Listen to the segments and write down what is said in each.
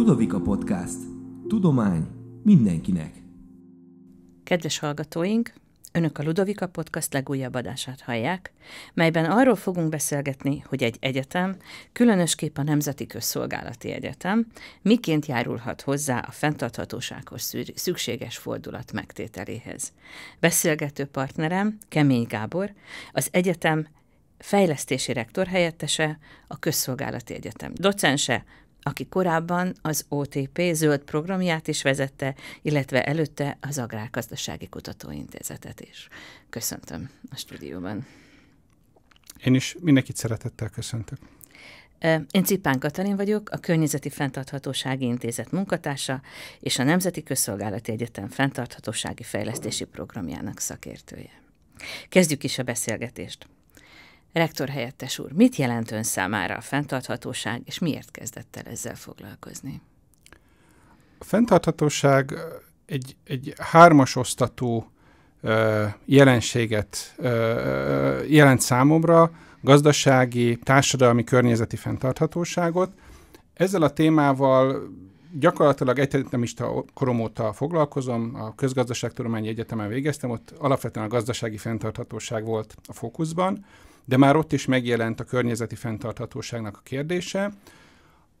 Ludovika Podcast. Tudomány mindenkinek. Kedves hallgatóink, Önök a Ludovika Podcast legújabb adását hallják, melyben arról fogunk beszélgetni, hogy egy egyetem, különösképp a Nemzeti Közszolgálati Egyetem, miként járulhat hozzá a fenntarthatósághoz szükséges fordulat megtételéhez. Beszélgető partnerem Kemény Gábor, az egyetem fejlesztési rektor helyettese, a Közszolgálati Egyetem docense, aki korábban az OTP zöld programját is vezette, illetve előtte az Agrárgazdasági Kutatóintézetet is. Köszöntöm a stúdióban. Én is mindenkit szeretettel köszöntök. Én Cipán Katalin vagyok, a Környezeti Fentarthatósági Intézet munkatársa és a Nemzeti Közszolgálati Egyetem Fentarthatósági Fejlesztési Programjának szakértője. Kezdjük is a beszélgetést. Rektor helyettes úr, mit jelent ön számára a fenntarthatóság, és miért kezdett el ezzel foglalkozni? A fenntarthatóság egy, egy hármas osztatú jelenséget jelent számomra, gazdasági, társadalmi, környezeti fenntarthatóságot. Ezzel a témával gyakorlatilag egyetemista korom óta foglalkozom, a Közgazdaságtudományi Egyetemen végeztem, ott alapvetően a gazdasági fenntarthatóság volt a fókuszban, de már ott is megjelent a környezeti fenntarthatóságnak a kérdése.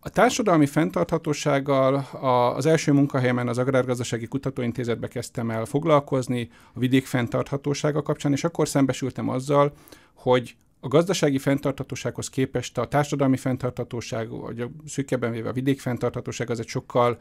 A társadalmi fenntarthatósággal a, az első munkahelyemen az Agrárgazdasági Kutatóintézetbe kezdtem el foglalkozni a vidék fenntarthatósága kapcsán, és akkor szembesültem azzal, hogy a gazdasági fenntarthatósághoz képest a társadalmi fenntarthatóság, vagy a szűkebben véve a vidék fenntarthatóság az egy sokkal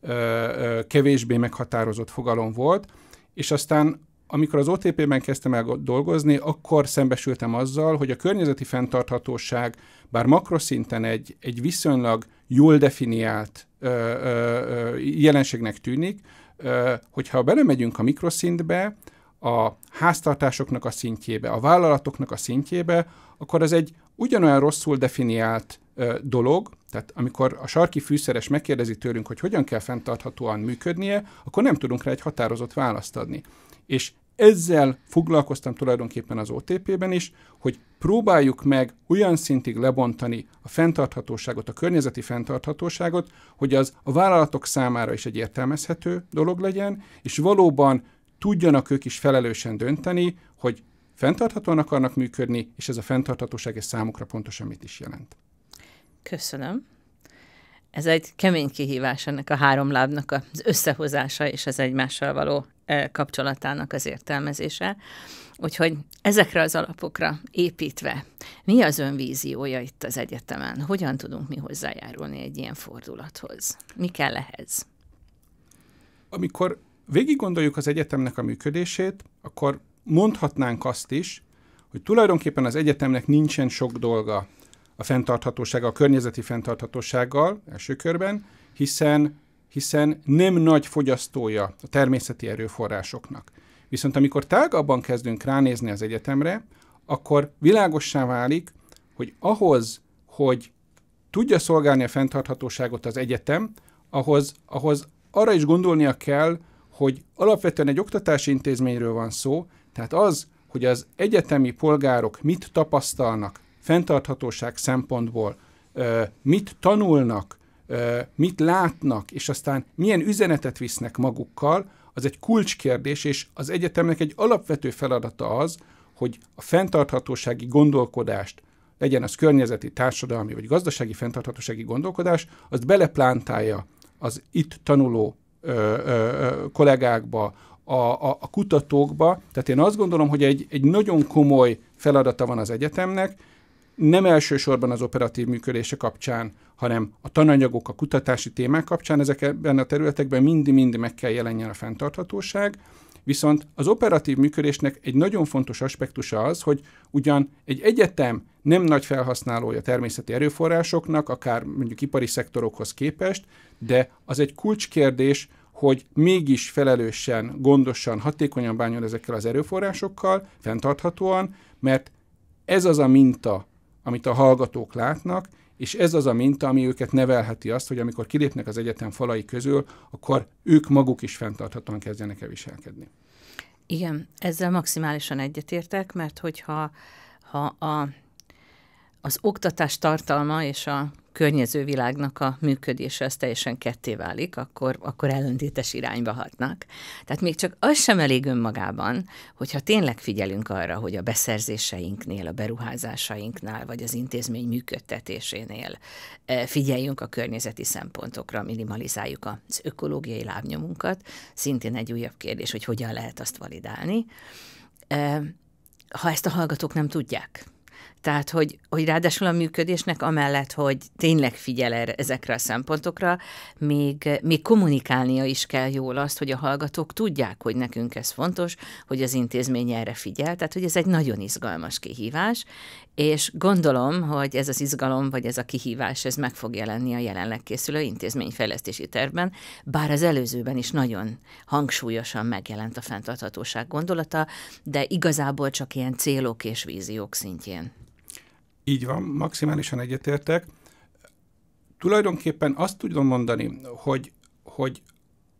ö, ö, kevésbé meghatározott fogalom volt, és aztán amikor az OTP-ben kezdtem el dolgozni, akkor szembesültem azzal, hogy a környezeti fenntarthatóság bár makroszinten egy, egy viszonylag jól definiált ö, ö, jelenségnek tűnik, ö, hogyha belemegyünk a mikroszintbe, a háztartásoknak a szintjébe, a vállalatoknak a szintjébe, akkor ez egy ugyanolyan rosszul definiált ö, dolog, tehát amikor a sarki fűszeres megkérdezi tőlünk, hogy hogyan kell fenntarthatóan működnie, akkor nem tudunk rá egy határozott választ adni. És ezzel foglalkoztam tulajdonképpen az OTP-ben is, hogy próbáljuk meg olyan szintig lebontani a fenntarthatóságot, a környezeti fenntarthatóságot, hogy az a vállalatok számára is egy értelmezhető dolog legyen, és valóban tudjanak ők is felelősen dönteni, hogy fenntarthatóan akarnak működni, és ez a fenntarthatóság ez számukra pontosan mit is jelent. Köszönöm. Ez egy kemény kihívás ennek a három lábnak az összehozása és az egymással való E, kapcsolatának az értelmezése. Úgyhogy ezekre az alapokra építve, mi az víziója itt az egyetemen? Hogyan tudunk mi hozzájárulni egy ilyen fordulathoz? Mi kell ehhez? Amikor végig gondoljuk az egyetemnek a működését, akkor mondhatnánk azt is, hogy tulajdonképpen az egyetemnek nincsen sok dolga a fenntarthatóság, a környezeti fenntarthatósággal első körben, hiszen hiszen nem nagy fogyasztója a természeti erőforrásoknak. Viszont amikor tágabban kezdünk ránézni az egyetemre, akkor világossá válik, hogy ahhoz, hogy tudja szolgálni a fenntarthatóságot az egyetem, ahhoz, ahhoz arra is gondolnia kell, hogy alapvetően egy oktatási intézményről van szó, tehát az, hogy az egyetemi polgárok mit tapasztalnak fenntarthatóság szempontból, mit tanulnak, mit látnak, és aztán milyen üzenetet visznek magukkal, az egy kulcskérdés, és az egyetemnek egy alapvető feladata az, hogy a fenntarthatósági gondolkodást, legyen az környezeti, társadalmi vagy gazdasági fenntarthatósági gondolkodás, azt beleplántálja az itt tanuló ö, ö, kollégákba, a, a, a kutatókba. Tehát én azt gondolom, hogy egy, egy nagyon komoly feladata van az egyetemnek, nem elsősorban az operatív működése kapcsán, hanem a tananyagok, a kutatási témák kapcsán ezekben a területekben mindig-mindig meg kell jelenjen a fenntarthatóság, viszont az operatív működésnek egy nagyon fontos aspektusa az, hogy ugyan egy egyetem nem nagy felhasználója természeti erőforrásoknak, akár mondjuk ipari szektorokhoz képest, de az egy kulcskérdés, hogy mégis felelősen, gondosan, hatékonyan bánjon ezekkel az erőforrásokkal, fenntarthatóan, mert ez az a minta, amit a hallgatók látnak, és ez az a minta, ami őket nevelheti azt, hogy amikor kilépnek az egyetem falai közül, akkor ők maguk is fenntarthatóan kezdjenek el viselkedni. Igen, ezzel maximálisan egyetértek, mert hogyha ha a, az oktatás tartalma és a környező világnak a működése az teljesen ketté válik, akkor, akkor ellentétes irányba hatnak. Tehát még csak az sem elég önmagában, hogyha tényleg figyelünk arra, hogy a beszerzéseinknél, a beruházásainknál, vagy az intézmény működtetésénél e, figyeljünk a környezeti szempontokra, minimalizáljuk az ökológiai lábnyomunkat, szintén egy újabb kérdés, hogy hogyan lehet azt validálni e, ha ezt a hallgatók nem tudják. Tehát, hogy, hogy ráadásul a működésnek amellett, hogy tényleg figyel erre, ezekre a szempontokra, még, még kommunikálnia is kell jól azt, hogy a hallgatók tudják, hogy nekünk ez fontos, hogy az intézmény erre figyel, tehát hogy ez egy nagyon izgalmas kihívás, és gondolom, hogy ez az izgalom, vagy ez a kihívás, ez meg fog jelenni a jelenleg készülő intézményfejlesztési tervben, bár az előzőben is nagyon hangsúlyosan megjelent a fenntarthatóság gondolata, de igazából csak ilyen célok és víziók szintjén. Így van, maximálisan egyetértek. Tulajdonképpen azt tudom mondani, hogy, hogy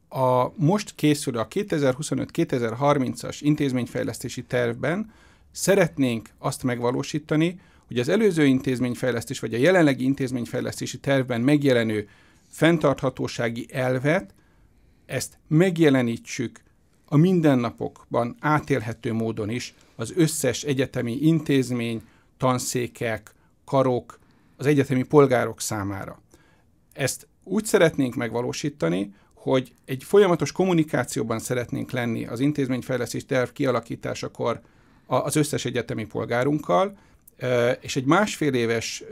a most készülő, a 2025-2030-as intézményfejlesztési tervben szeretnénk azt megvalósítani, hogy az előző intézményfejlesztés, vagy a jelenlegi intézményfejlesztési tervben megjelenő fenntarthatósági elvet, ezt megjelenítsük a mindennapokban átélhető módon is az összes egyetemi intézmény, tanszékek, karok az egyetemi polgárok számára. Ezt úgy szeretnénk megvalósítani, hogy egy folyamatos kommunikációban szeretnénk lenni az intézményfejlesztés terv kialakításakor az összes egyetemi polgárunkkal, és egy másfél éves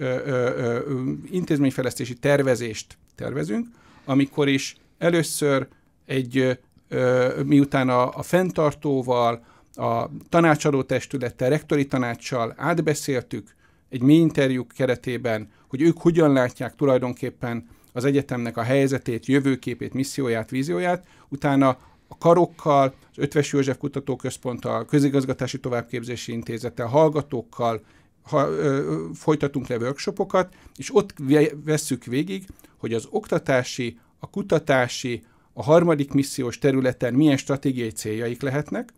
intézményfejlesztési tervezést tervezünk, amikor is először egy miután a, a fenntartóval, a tanácsadó testülettel, rektori tanácssal átbeszéltük egy mi interjúk keretében, hogy ők hogyan látják tulajdonképpen az egyetemnek a helyzetét, jövőképét, misszióját, vízióját, utána a karokkal, az Ötves József Kutatóközponttal, Közigazgatási Továbbképzési Intézettel, hallgatókkal ha, ö, folytatunk le workshopokat, és ott vesszük végig, hogy az oktatási, a kutatási, a harmadik missziós területen milyen stratégiai céljaik lehetnek,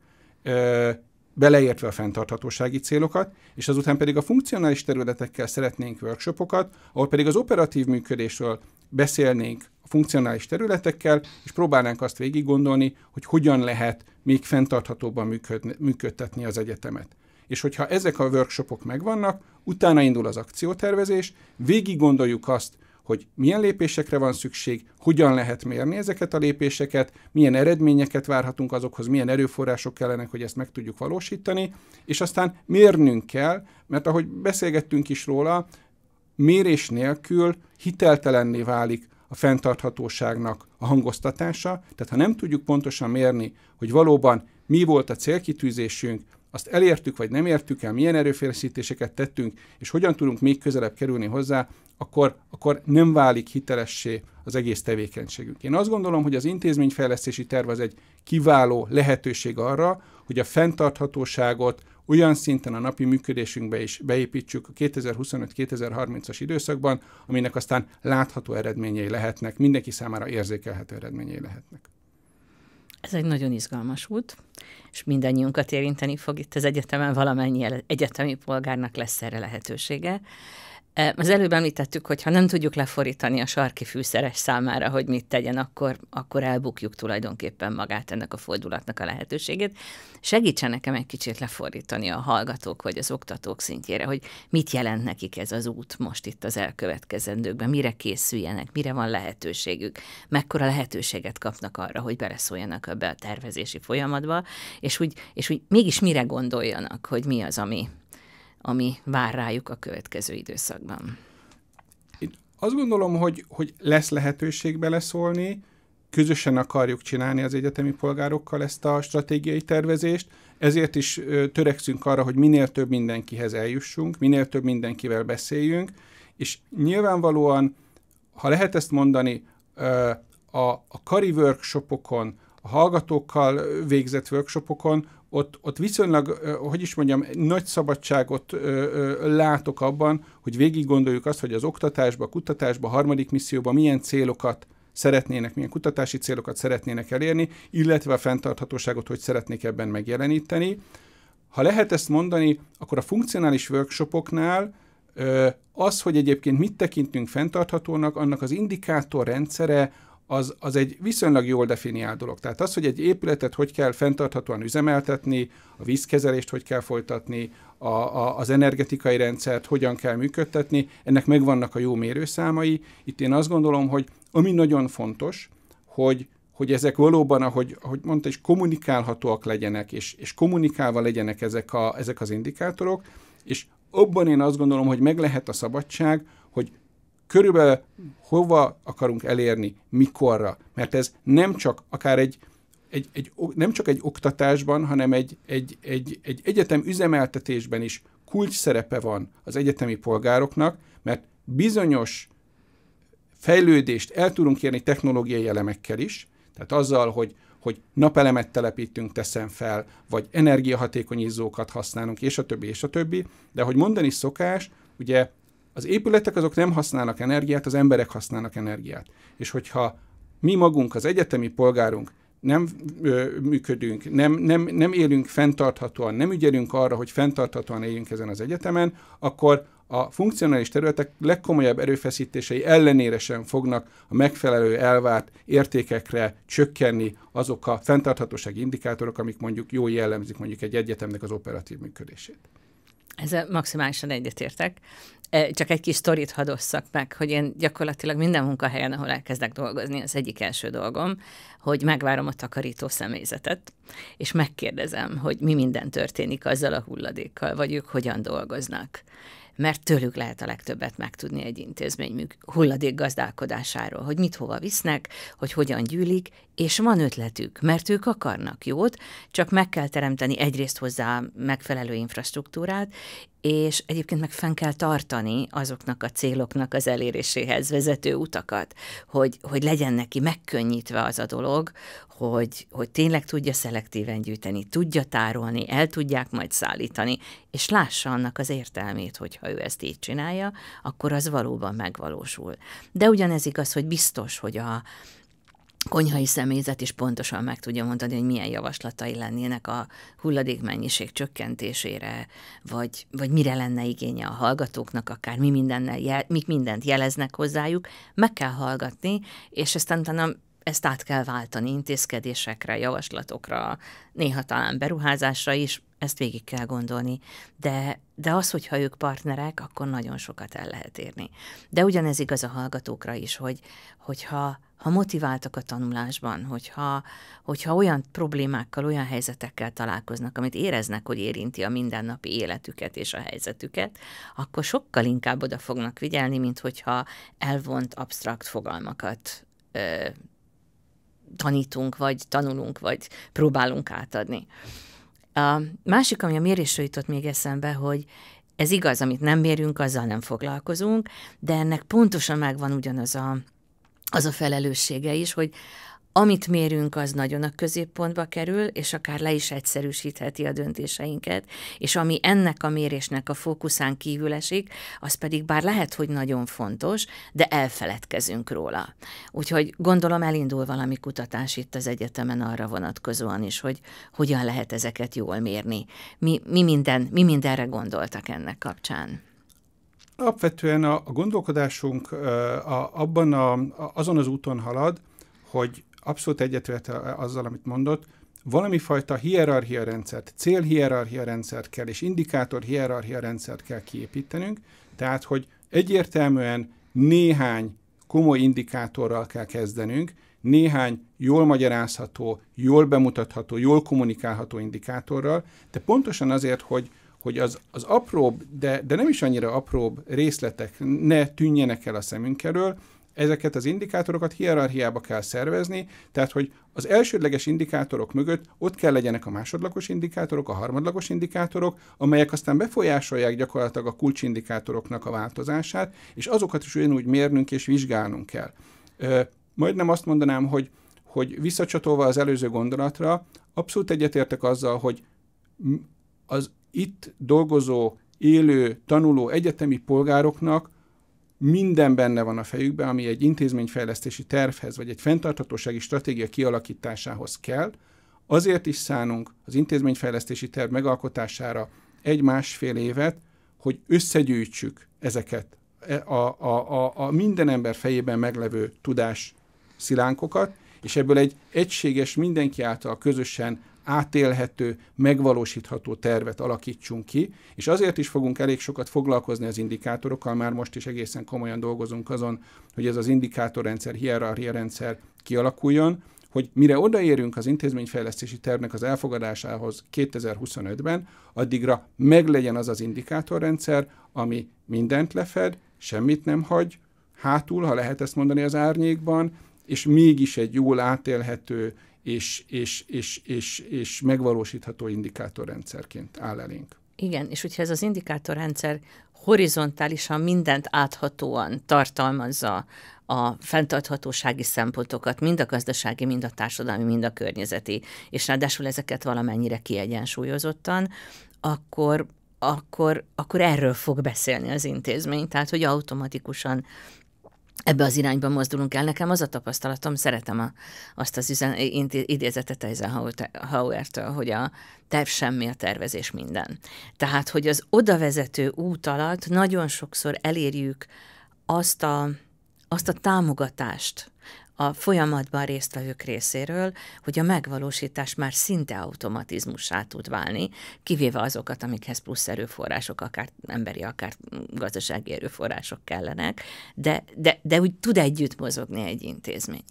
beleértve a fenntarthatósági célokat, és azután pedig a funkcionális területekkel szeretnénk workshopokat, ahol pedig az operatív működésről beszélnénk a funkcionális területekkel, és próbálnánk azt végig gondolni, hogy hogyan lehet még fenntarthatóban működtetni az egyetemet. És hogyha ezek a workshopok megvannak, utána indul az akciótervezés, végig gondoljuk azt, hogy milyen lépésekre van szükség, hogyan lehet mérni ezeket a lépéseket, milyen eredményeket várhatunk azokhoz, milyen erőforrások kellenek, hogy ezt meg tudjuk valósítani, és aztán mérnünk kell, mert ahogy beszélgettünk is róla, mérés nélkül hiteltelenné válik a fenntarthatóságnak a hangoztatása, tehát ha nem tudjuk pontosan mérni, hogy valóban mi volt a célkitűzésünk, azt elértük vagy nem értük el, milyen erőfeszítéseket tettünk, és hogyan tudunk még közelebb kerülni hozzá, akkor, akkor nem válik hitelessé az egész tevékenységünk. Én azt gondolom, hogy az intézményfejlesztési terv az egy kiváló lehetőség arra, hogy a fenntarthatóságot olyan szinten a napi működésünkbe is beépítsük a 2025-2030-as időszakban, aminek aztán látható eredményei lehetnek, mindenki számára érzékelhető eredményei lehetnek. Ez egy nagyon izgalmas út, és mindannyiunkat érinteni fog itt az egyetemen, valamennyi egyetemi polgárnak lesz erre lehetősége. Az előbb említettük, hogy ha nem tudjuk leforítani a sarki fűszeres számára, hogy mit tegyen, akkor, akkor elbukjuk tulajdonképpen magát ennek a fordulatnak a lehetőségét. Segítsen nekem egy kicsit lefordítani a hallgatók vagy az oktatók szintjére, hogy mit jelent nekik ez az út most itt az elkövetkezendőkben, mire készüljenek, mire van lehetőségük, mekkora lehetőséget kapnak arra, hogy beleszóljanak ebbe a tervezési folyamatba, és úgy, és úgy mégis mire gondoljanak, hogy mi az, ami, ami vár rájuk a következő időszakban. Én azt gondolom, hogy, hogy lesz lehetőség beleszólni, közösen akarjuk csinálni az egyetemi polgárokkal ezt a stratégiai tervezést, ezért is törekszünk arra, hogy minél több mindenkihez eljussunk, minél több mindenkivel beszéljünk, és nyilvánvalóan, ha lehet ezt mondani, a, a kari workshopokon, hallgatókkal végzett workshopokon, ott, ott viszonylag, hogy is mondjam, nagy szabadságot látok abban, hogy végig gondoljuk azt, hogy az oktatásba, kutatásba, harmadik misszióba milyen célokat szeretnének, milyen kutatási célokat szeretnének elérni, illetve a fenntarthatóságot, hogy szeretnék ebben megjeleníteni. Ha lehet ezt mondani, akkor a funkcionális workshopoknál az, hogy egyébként mit tekintünk fenntarthatónak, annak az indikátor rendszere az, az egy viszonylag jól definiált dolog. Tehát az, hogy egy épületet hogy kell fenntarthatóan üzemeltetni, a vízkezelést hogy kell folytatni, a, a, az energetikai rendszert hogyan kell működtetni, ennek megvannak a jó mérőszámai. Itt én azt gondolom, hogy ami nagyon fontos, hogy hogy ezek valóban, ahogy, ahogy mondta, és kommunikálhatóak legyenek, és, és kommunikálva legyenek ezek, a, ezek az indikátorok, és abban én azt gondolom, hogy meg lehet a szabadság, hogy körülbelül hova akarunk elérni, mikorra. Mert ez nem csak akár egy, egy, egy nem csak egy oktatásban, hanem egy, egy, egy, egy egyetem üzemeltetésben is kulcs szerepe van az egyetemi polgároknak, mert bizonyos fejlődést el tudunk érni technológiai elemekkel is, tehát azzal, hogy, hogy napelemet telepítünk, teszem fel, vagy energiahatékony használunk, és a többi, és a többi. De hogy mondani szokás, ugye az épületek azok nem használnak energiát, az emberek használnak energiát. És hogyha mi magunk, az egyetemi polgárunk nem ö, működünk, nem, nem, nem élünk fenntarthatóan, nem ügyelünk arra, hogy fenntarthatóan éljünk ezen az egyetemen, akkor a funkcionális területek legkomolyabb erőfeszítései ellenére sem fognak a megfelelő elvárt értékekre csökkenni azok a fenntarthatósági indikátorok, amik mondjuk jó jellemzik mondjuk egy egyetemnek az operatív működését. Ezzel maximálisan egyetértek. E, csak egy kis sztorit hadd osszak meg, hogy én gyakorlatilag minden munkahelyen, ahol elkezdek dolgozni, az egyik első dolgom, hogy megvárom a takarító személyzetet, és megkérdezem, hogy mi minden történik azzal a hulladékkal, vagy ők hogyan dolgoznak mert tőlük lehet a legtöbbet megtudni egy intézmény hulladék gazdálkodásáról, hogy mit hova visznek, hogy hogyan gyűlik, és van ötletük, mert ők akarnak jót, csak meg kell teremteni egyrészt hozzá megfelelő infrastruktúrát, és egyébként meg fenn kell tartani azoknak a céloknak az eléréséhez vezető utakat, hogy, hogy legyen neki megkönnyítve az a dolog, hogy, hogy tényleg tudja szelektíven gyűjteni, tudja tárolni, el tudják majd szállítani, és lássa annak az értelmét, hogyha ő ezt így csinálja, akkor az valóban megvalósul. De ugyanez igaz, hogy biztos, hogy a, konyhai személyzet is pontosan meg tudja mondani, hogy milyen javaslatai lennének a hulladékmennyiség csökkentésére, vagy, vagy mire lenne igénye a hallgatóknak, akár mi mindennel, jel, mik mindent jeleznek hozzájuk, meg kell hallgatni, és aztán utána ezt át kell váltani intézkedésekre, javaslatokra, néha talán beruházásra is, ezt végig kell gondolni. De, de az, hogyha ők partnerek, akkor nagyon sokat el lehet érni. De ugyanez igaz a hallgatókra is, hogy, hogyha ha motiváltak a tanulásban, hogyha, hogyha olyan problémákkal, olyan helyzetekkel találkoznak, amit éreznek, hogy érinti a mindennapi életüket és a helyzetüket, akkor sokkal inkább oda fognak figyelni, mint hogyha elvont absztrakt fogalmakat ö, tanítunk, vagy tanulunk, vagy próbálunk átadni. A másik, ami a mérésről jutott még eszembe, hogy ez igaz, amit nem mérünk, azzal nem foglalkozunk, de ennek pontosan megvan ugyanaz a, az a felelőssége is, hogy amit mérünk, az nagyon a középpontba kerül, és akár le is egyszerűsítheti a döntéseinket, és ami ennek a mérésnek a fókuszán kívül esik, az pedig bár lehet, hogy nagyon fontos, de elfeledkezünk róla. Úgyhogy gondolom elindul valami kutatás itt az egyetemen arra vonatkozóan is, hogy hogyan lehet ezeket jól mérni. Mi, mi, minden, mi mindenre gondoltak ennek kapcsán? Alapvetően a, a gondolkodásunk a, abban a, a, azon az úton halad, hogy abszolút egyetért azzal, amit mondott, valami fajta hierarchia rendszert, célhierarchia rendszert kell, és indikátor hierarchia rendszert kell kiépítenünk, tehát, hogy egyértelműen néhány komoly indikátorral kell kezdenünk, néhány jól magyarázható, jól bemutatható, jól kommunikálható indikátorral, de pontosan azért, hogy, hogy az, az apróbb, de, de nem is annyira apróbb részletek ne tűnjenek el a szemünk elől, ezeket az indikátorokat hierarchiába kell szervezni, tehát hogy az elsődleges indikátorok mögött ott kell legyenek a másodlagos indikátorok, a harmadlagos indikátorok, amelyek aztán befolyásolják gyakorlatilag a kulcsindikátoroknak a változását, és azokat is ugyanúgy mérnünk és vizsgálnunk kell. Ö, majdnem azt mondanám, hogy, hogy visszacsatolva az előző gondolatra, abszolút egyetértek azzal, hogy az itt dolgozó, élő, tanuló egyetemi polgároknak minden benne van a fejükben, ami egy intézményfejlesztési tervhez, vagy egy fenntarthatósági stratégia kialakításához kell, azért is szánunk az intézményfejlesztési terv megalkotására egy-másfél évet, hogy összegyűjtsük ezeket e, a, a, a, a minden ember fejében meglevő tudás szilánkokat, és ebből egy egységes, mindenki által közösen átélhető, megvalósítható tervet alakítsunk ki, és azért is fogunk elég sokat foglalkozni az indikátorokkal, már most is egészen komolyan dolgozunk azon, hogy ez az indikátorrendszer, hierarchia rendszer kialakuljon, hogy mire odaérünk az intézményfejlesztési tervnek az elfogadásához 2025-ben, addigra meglegyen az az indikátorrendszer, ami mindent lefed, semmit nem hagy, hátul, ha lehet ezt mondani az árnyékban, és mégis egy jól átélhető és, és, és, és, és megvalósítható indikátorrendszerként áll elénk. Igen, és hogyha ez az indikátorrendszer horizontálisan mindent áthatóan tartalmazza a fenntarthatósági szempontokat, mind a gazdasági, mind a társadalmi, mind a környezeti, és ráadásul ezeket valamennyire kiegyensúlyozottan, akkor, akkor, akkor erről fog beszélni az intézmény, tehát hogy automatikusan ebbe az irányba mozdulunk el. Nekem az a tapasztalatom, szeretem a, azt az üzen, idézetet Eisenhower-től, hogy a terv semmi, a tervezés minden. Tehát, hogy az odavezető út alatt nagyon sokszor elérjük azt a, azt a támogatást, a folyamatban résztvevők részéről, hogy a megvalósítás már szinte automatizmussá tud válni, kivéve azokat, amikhez plusz erőforrások, akár emberi, akár gazdasági erőforrások kellenek, de, de, de úgy tud együtt mozogni egy intézmény.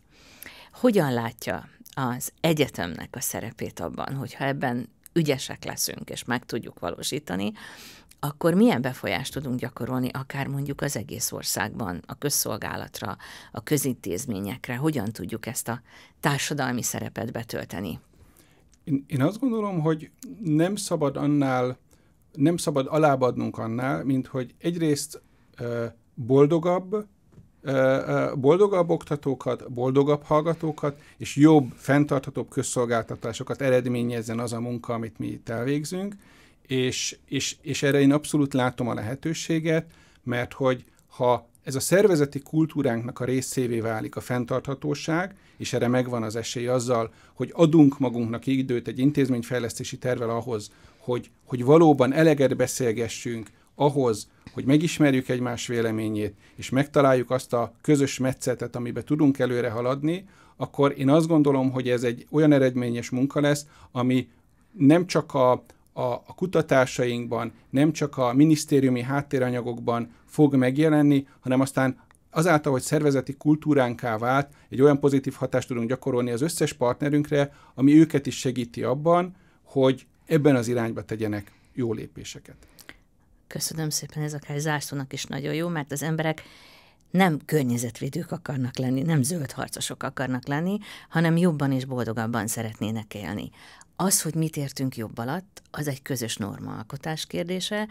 Hogyan látja az egyetemnek a szerepét abban, hogyha ebben ügyesek leszünk, és meg tudjuk valósítani, akkor milyen befolyást tudunk gyakorolni akár mondjuk az egész országban, a közszolgálatra, a közintézményekre, hogyan tudjuk ezt a társadalmi szerepet betölteni? Én, én azt gondolom, hogy nem szabad annál, nem szabad alábadnunk annál, mint hogy egyrészt boldogabb, boldogabb oktatókat, boldogabb hallgatókat, és jobb, fenntarthatóbb közszolgáltatásokat eredményezzen az a munka, amit mi itt elvégzünk, és, és, és erre én abszolút látom a lehetőséget, mert hogy ha ez a szervezeti kultúránknak a részévé válik a fenntarthatóság, és erre megvan az esély azzal, hogy adunk magunknak időt egy intézményfejlesztési tervel ahhoz, hogy, hogy valóban eleget beszélgessünk ahhoz, hogy megismerjük egymás véleményét, és megtaláljuk azt a közös metszetet, amiben tudunk előre haladni, akkor én azt gondolom, hogy ez egy olyan eredményes munka lesz, ami nem csak a, a, a kutatásainkban, nem csak a minisztériumi háttéranyagokban fog megjelenni, hanem aztán azáltal, hogy szervezeti kultúránká vált, egy olyan pozitív hatást tudunk gyakorolni az összes partnerünkre, ami őket is segíti abban, hogy ebben az irányba tegyenek jó lépéseket. Köszönöm szépen, ez akár zárszónak is nagyon jó, mert az emberek nem környezetvédők akarnak lenni, nem zöld harcosok akarnak lenni, hanem jobban és boldogabban szeretnének élni. Az, hogy mit értünk jobb alatt, az egy közös normaalkotás kérdése.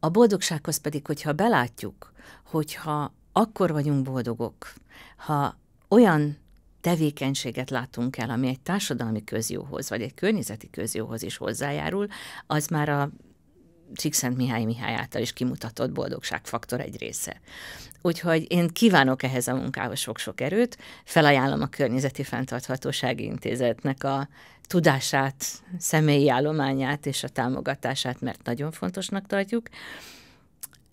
A boldogsághoz pedig, hogyha belátjuk, hogyha akkor vagyunk boldogok, ha olyan tevékenységet látunk el, ami egy társadalmi közjóhoz, vagy egy környezeti közjóhoz is hozzájárul, az már a Csíkszent Mihály Mihály által is kimutatott boldogságfaktor egy része. Úgyhogy én kívánok ehhez a munkához sok-sok erőt, felajánlom a Környezeti Fentarthatósági Intézetnek a tudását, személyi állományát és a támogatását, mert nagyon fontosnak tartjuk.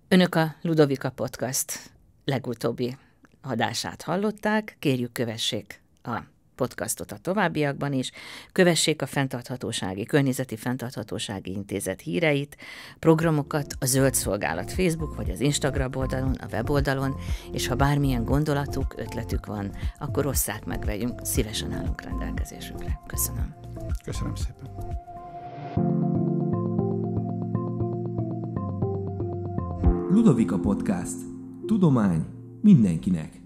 Önök a Ludovika Podcast legutóbbi adását hallották, kérjük kövessék a podcastot a továbbiakban is, kövessék a Fenntarthatósági Környezeti Fenntarthatósági Intézet híreit, programokat a Zöld Szolgálat Facebook vagy az Instagram oldalon, a weboldalon, és ha bármilyen gondolatuk, ötletük van, akkor osszák meg velünk, szívesen állunk rendelkezésükre. Köszönöm. Köszönöm szépen. Ludovika Podcast. Tudomány mindenkinek.